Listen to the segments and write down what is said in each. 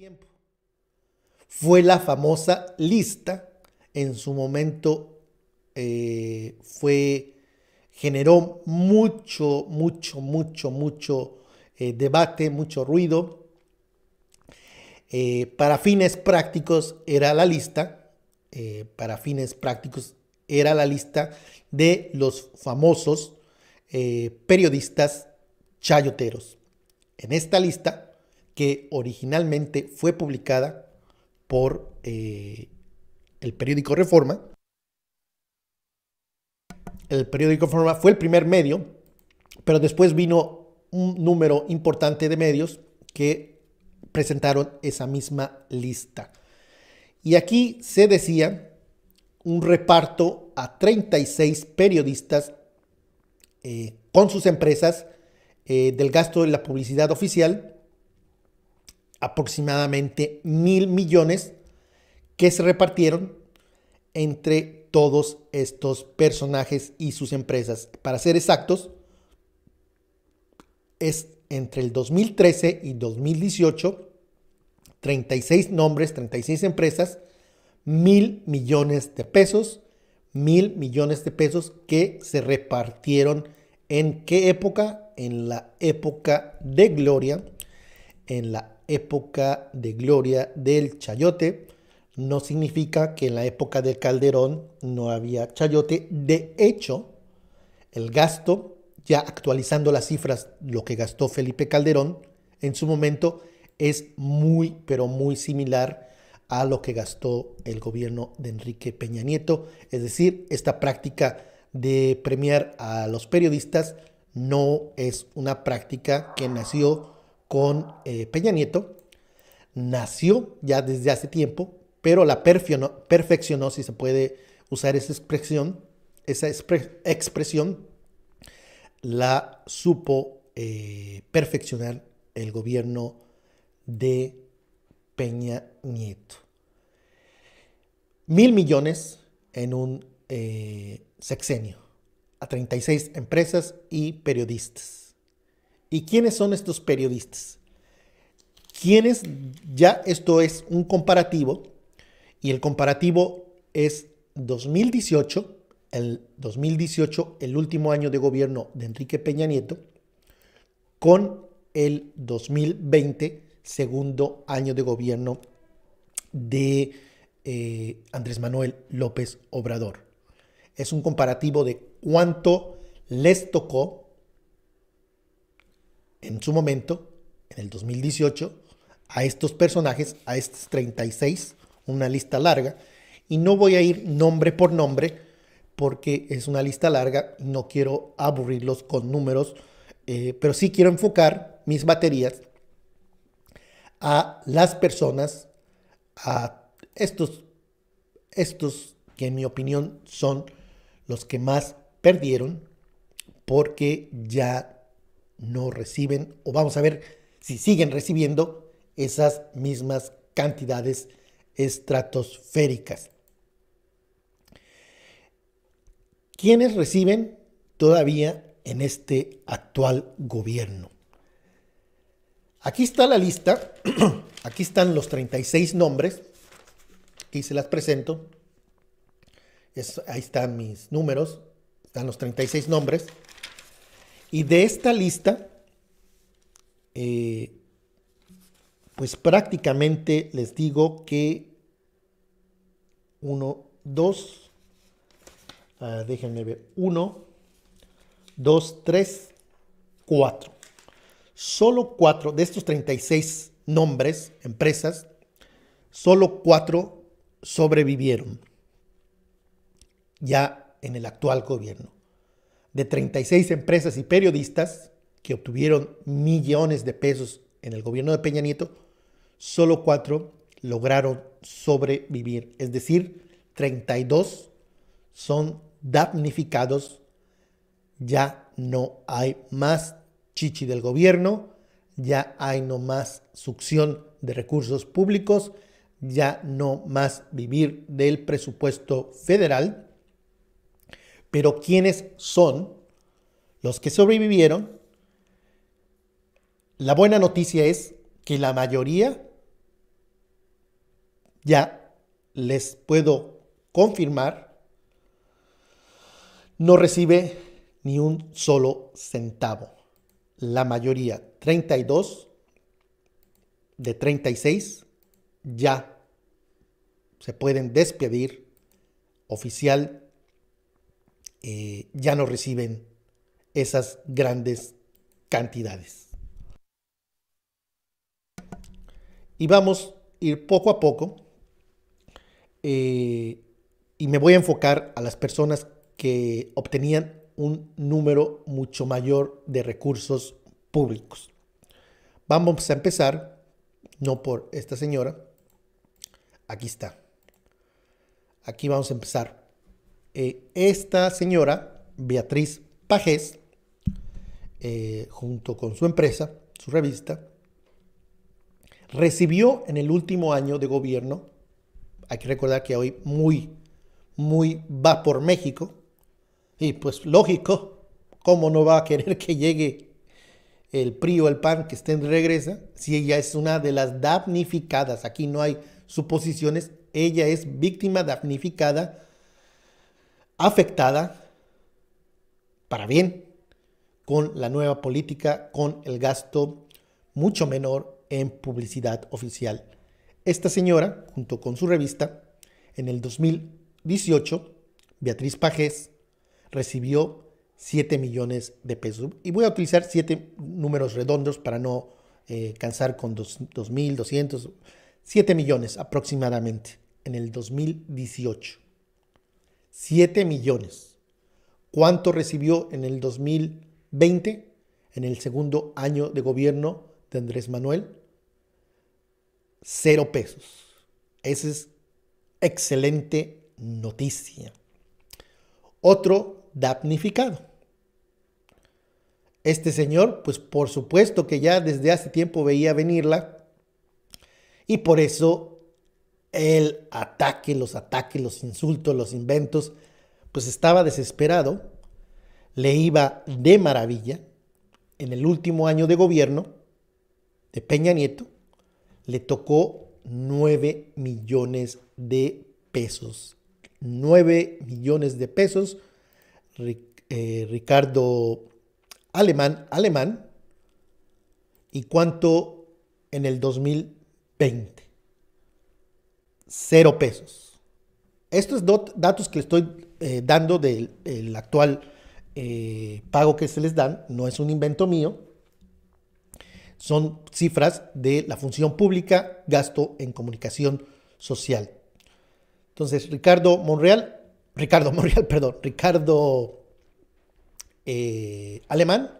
tiempo. Fue la famosa lista, en su momento eh, fue, generó mucho, mucho, mucho, mucho eh, debate, mucho ruido. Eh, para fines prácticos era la lista, para fines prácticos era la lista de los famosos periodistas chayoteros. En esta lista que originalmente fue publicada por eh, el periódico Reforma. El periódico Reforma fue el primer medio, pero después vino un número importante de medios que presentaron esa misma lista. Y aquí se decía un reparto a 36 periodistas eh, con sus empresas eh, del gasto de la publicidad oficial aproximadamente mil millones que se repartieron entre todos estos personajes y sus empresas. Para ser exactos, es entre el 2013 y 2018, 36 nombres, 36 empresas, mil millones de pesos, mil millones de pesos que se repartieron en qué época? En la época de gloria, en la época de gloria del chayote, no significa que en la época del Calderón no había chayote. De hecho, el gasto, ya actualizando las cifras, lo que gastó Felipe Calderón en su momento es muy, pero muy similar a lo que gastó el gobierno de Enrique Peña Nieto. Es decir, esta práctica de premiar a los periodistas no es una práctica que nació con eh, Peña Nieto nació ya desde hace tiempo, pero la perfeccionó, si se puede usar esa expresión, esa expresión la supo eh, perfeccionar el gobierno de Peña Nieto. Mil millones en un eh, sexenio a 36 empresas y periodistas. ¿Y quiénes son estos periodistas? ¿Quiénes? ya esto es un comparativo y el comparativo es 2018, el 2018, el último año de gobierno de Enrique Peña Nieto, con el 2020, segundo año de gobierno de eh, Andrés Manuel López Obrador. Es un comparativo de cuánto les tocó en su momento, en el 2018, a estos personajes, a estos 36, una lista larga, y no voy a ir nombre por nombre porque es una lista larga, no quiero aburrirlos con números, eh, pero sí quiero enfocar mis baterías a las personas, a estos, estos que en mi opinión son los que más perdieron porque ya no reciben, o vamos a ver si siguen recibiendo esas mismas cantidades estratosféricas. ¿Quiénes reciben todavía en este actual gobierno? Aquí está la lista, aquí están los 36 nombres, aquí se las presento, ahí están mis números, están los 36 nombres. Y de esta lista, eh, pues prácticamente les digo que uno, dos, ah, déjenme ver, uno, dos, tres, cuatro. Solo cuatro de estos 36 nombres, empresas, solo cuatro sobrevivieron ya en el actual gobierno de 36 empresas y periodistas que obtuvieron millones de pesos en el gobierno de Peña Nieto, solo cuatro lograron sobrevivir. Es decir, 32 son damnificados. Ya no hay más chichi del gobierno, ya hay no más succión de recursos públicos, ya no más vivir del presupuesto federal pero ¿quiénes son los que sobrevivieron? La buena noticia es que la mayoría ya les puedo confirmar no recibe ni un solo centavo. La mayoría, 32 de 36, ya se pueden despedir oficial eh, ya no reciben esas grandes cantidades. Y vamos a ir poco a poco eh, y me voy a enfocar a las personas que obtenían un número mucho mayor de recursos públicos. Vamos a empezar, no por esta señora, aquí está. Aquí vamos a empezar eh, esta señora, Beatriz Pajes, eh, junto con su empresa, su revista, recibió en el último año de gobierno, hay que recordar que hoy muy, muy va por México, y pues lógico, ¿cómo no va a querer que llegue el PRI o el PAN que estén de regresa? Si ella es una de las damnificadas, aquí no hay suposiciones, ella es víctima damnificada afectada para bien con la nueva política, con el gasto mucho menor en publicidad oficial. Esta señora, junto con su revista, en el 2018, Beatriz Pajes, recibió 7 millones de pesos. Y voy a utilizar 7 números redondos para no eh, cansar con 2.200, 7 millones aproximadamente en el 2018. 7 millones. ¿Cuánto recibió en el 2020, en el segundo año de gobierno de Andrés Manuel? Cero pesos. Esa es excelente noticia. Otro damnificado. Este señor, pues por supuesto que ya desde hace tiempo veía venirla y por eso el ataque, los ataques, los insultos, los inventos, pues estaba desesperado, le iba de maravilla. En el último año de gobierno de Peña Nieto, le tocó 9 millones de pesos. 9 millones de pesos. Eh, Ricardo Alemán, Alemán. ¿Y cuánto en el 2020? cero pesos. Estos datos que estoy eh, dando del actual eh, pago que se les dan, no es un invento mío, son cifras de la función pública, gasto en comunicación social. Entonces, Ricardo Monreal, Ricardo Monreal, perdón, Ricardo eh, Alemán,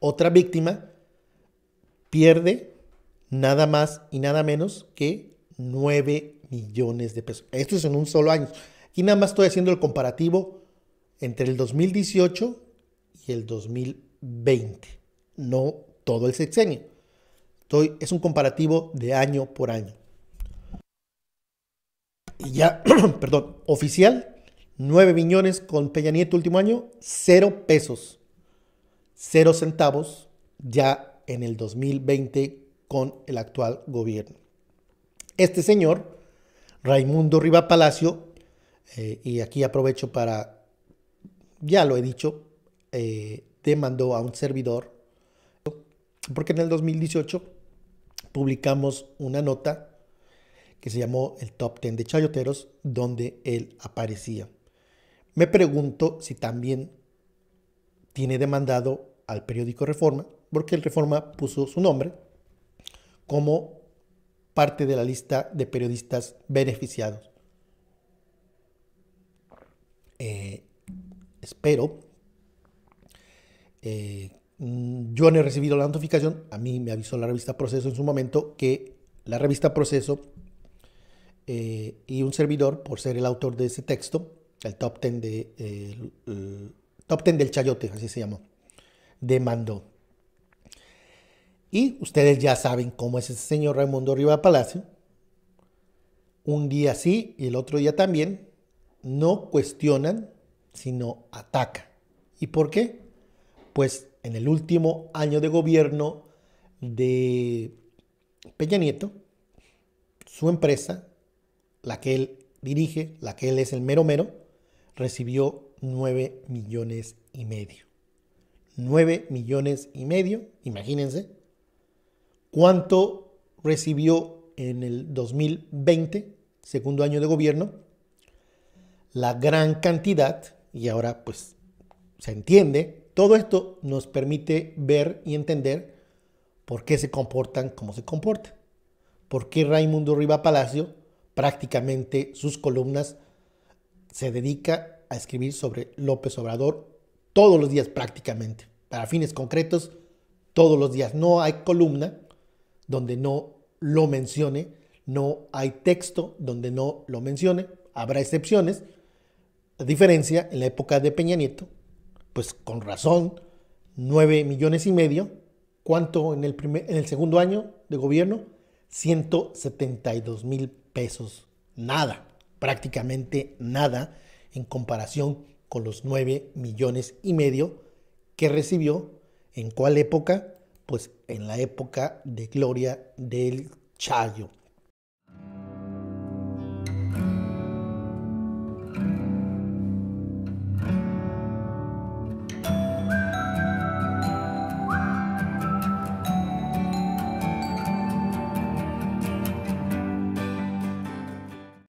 otra víctima, pierde nada más y nada menos que 9 millones de pesos. Esto es en un solo año. Aquí nada más estoy haciendo el comparativo entre el 2018 y el 2020, no todo el sexenio. Estoy, es un comparativo de año por año. Y ya, perdón, oficial, 9 millones con Peña Nieto último año, 0 pesos, 0 centavos ya en el 2020 con el actual gobierno. Este señor Raimundo Riva Palacio, eh, y aquí aprovecho para, ya lo he dicho, eh, demandó a un servidor, porque en el 2018 publicamos una nota que se llamó el Top Ten de Chayoteros, donde él aparecía. Me pregunto si también tiene demandado al periódico Reforma, porque el Reforma puso su nombre como parte de la lista de periodistas beneficiados. Eh, espero. Eh, mm, yo no he recibido la notificación. A mí me avisó la revista Proceso en su momento que la revista Proceso eh, y un servidor, por ser el autor de ese texto, el top ten de, top ten del chayote, así se llamó, demandó. Y ustedes ya saben cómo es ese señor Raimundo Riva Palacio. Un día sí y el otro día también. No cuestionan, sino atacan. ¿Y por qué? Pues en el último año de gobierno de Peña Nieto, su empresa, la que él dirige, la que él es el mero mero, recibió 9 millones y medio. 9 millones y medio, imagínense cuánto recibió en el 2020, segundo año de gobierno, la gran cantidad, y ahora pues se entiende, todo esto nos permite ver y entender por qué se comportan como se comportan, por qué Raimundo Riva Palacio prácticamente sus columnas se dedica a escribir sobre López Obrador todos los días prácticamente, para fines concretos, todos los días. No hay columna donde no lo mencione, no hay texto donde no lo mencione, habrá excepciones. A diferencia, en la época de Peña Nieto, pues con razón, 9 millones y medio. ¿Cuánto en el, en el segundo año de gobierno? 172 mil pesos. Nada, prácticamente nada en comparación con los 9 millones y medio que recibió en cuál época pues en la época de gloria del Chayo.